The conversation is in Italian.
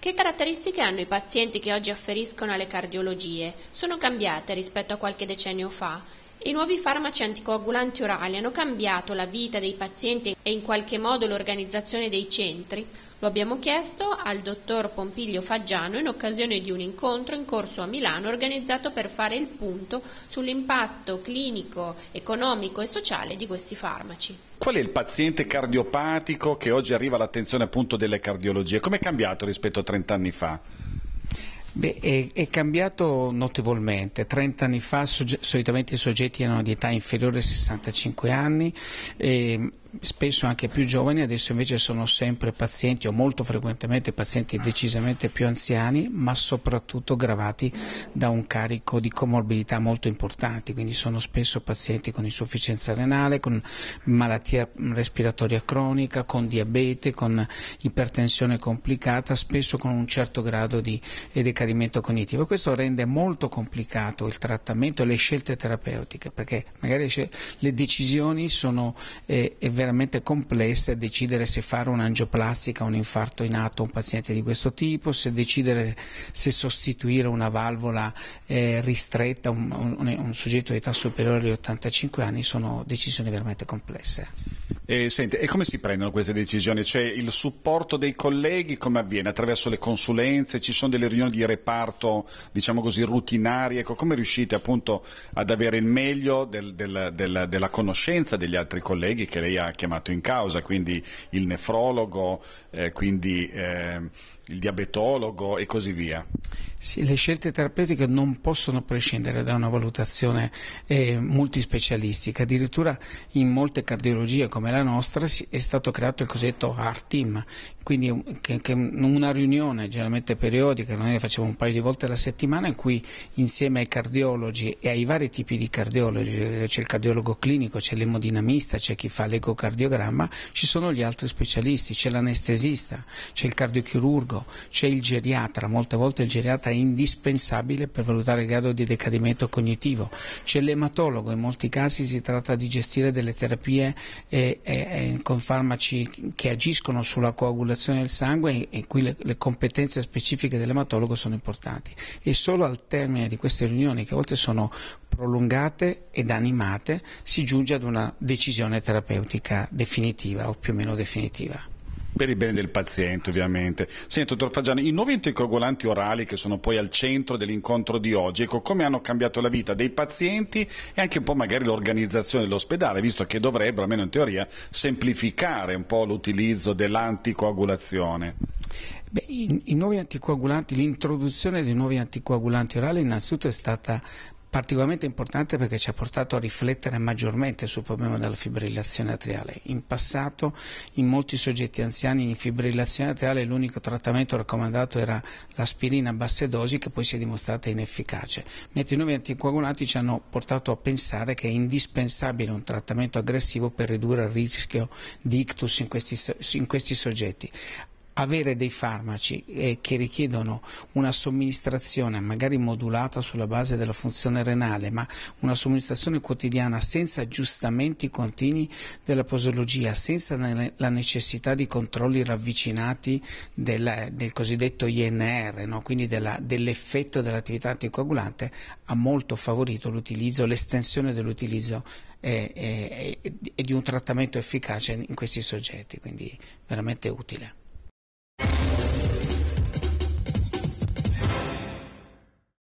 Che caratteristiche hanno i pazienti che oggi afferiscono alle cardiologie? Sono cambiate rispetto a qualche decennio fa? I nuovi farmaci anticoagulanti orali hanno cambiato la vita dei pazienti e in qualche modo l'organizzazione dei centri? Lo abbiamo chiesto al dottor Pompiglio Faggiano in occasione di un incontro in corso a Milano organizzato per fare il punto sull'impatto clinico, economico e sociale di questi farmaci qual è il paziente cardiopatico che oggi arriva all'attenzione appunto delle cardiologie? Come è cambiato rispetto a 30 anni fa? Beh, è, è, cambiato notevolmente. 30 anni fa sogge- solitamente i soggetti erano di età inferiore ai 65 anni, e ehm, spesso anche più giovani, adesso invece sono sempre pazienti o molto frequentemente pazienti decisamente più anziani, ma soprattutto gravati da un carico di comorbidità molto importanti, quindi sono spesso pazienti con insufficienza renale, con malattia respiratoria cronica, con diabete, con ipertensione complicata, spesso con un certo grado di eh, decarimento cognitivo. Questo rende molto complicato il trattamento e le scelte terapeutiche, perché magari le decisioni sono eh, veramente veramente complessa decidere se fare un'angioplastica, un infarto in atto a un paziente di questo tipo, se decidere se sostituire una valvola eh, ristretta a un, un, un, soggetto di età superiore agli 85 anni, sono decisioni veramente complesse. E, senti, e come si prendono queste decisioni? Cioè il supporto dei colleghi come avviene? Attraverso le consulenze? Ci sono delle riunioni di reparto, diciamo così, rutinarie? Ecco, come riuscite appunto ad avere il meglio del, del, del, della conoscenza degli altri colleghi che lei ha chiamato in causa? Quindi il nefrologo, eh, quindi eh, il diabetologo e così via? Sì, le scelte terapeutiche non possono prescindere da una valutazione eh, multispecialistica, addirittura in molte cardiologie come la nostra è stato creato il cosiddetto ART team, quindi che, che una riunione generalmente periodica, noi la facciamo un paio di volte alla settimana in cui insieme ai cardiologi e ai vari tipi di cardiologi, eh, c'è il cardiologo clinico, c'è l'emodinamista, c'è chi fa l'ecocardiogramma, ci sono gli altri specialisti, c'è l'anestesista, c'è il cardiochirurgo, c'è il geriatra, molte volte il geriatra è indispensabile per valutare il grado di decadimento cognitivo, c'è l'ematologo, in molti casi si tratta di gestire delle terapie eh, eh, eh con farmaci che agiscono sulla coagulazione circolazione del sangue e qui le, le, competenze specifiche dell'ematologo sono importanti e solo al termine di queste riunioni che a volte sono prolungate ed animate si giunge ad una decisione terapeutica definitiva o più o meno definitiva per il bene del paziente ovviamente. Senti, dottor Fagiani, i nuovi anticoagulanti orali che sono poi al centro dell'incontro di oggi, ecco, come hanno cambiato la vita dei pazienti e anche un po' magari l'organizzazione dell'ospedale, visto che dovrebbero, almeno in teoria, semplificare un po' l'utilizzo dell'anticoagulazione? Beh, i, i, nuovi anticoagulanti, l'introduzione dei nuovi anticoagulanti orali innanzitutto è stata particolarmente importante perché ci ha portato a riflettere maggiormente sul problema della fibrillazione atriale. In passato in molti soggetti anziani in fibrillazione atriale l'unico trattamento raccomandato era l'aspirina a basse dosi che poi si è dimostrata inefficace, mentre i nuovi anticoagulanti ci hanno portato a pensare che è indispensabile un trattamento aggressivo per ridurre il rischio di ictus in questi, in questi soggetti avere dei farmaci eh, che richiedono una somministrazione magari modulata sulla base della funzione renale, ma una somministrazione quotidiana senza aggiustamenti continui della posologia, senza ne la necessità di controlli ravvicinati della, del cosiddetto INR, no? quindi dell'effetto dell'attività anticoagulante, ha molto favorito l'utilizzo, l'estensione dell'utilizzo e, eh, eh, e, e, di un trattamento efficace in questi soggetti, quindi veramente utile.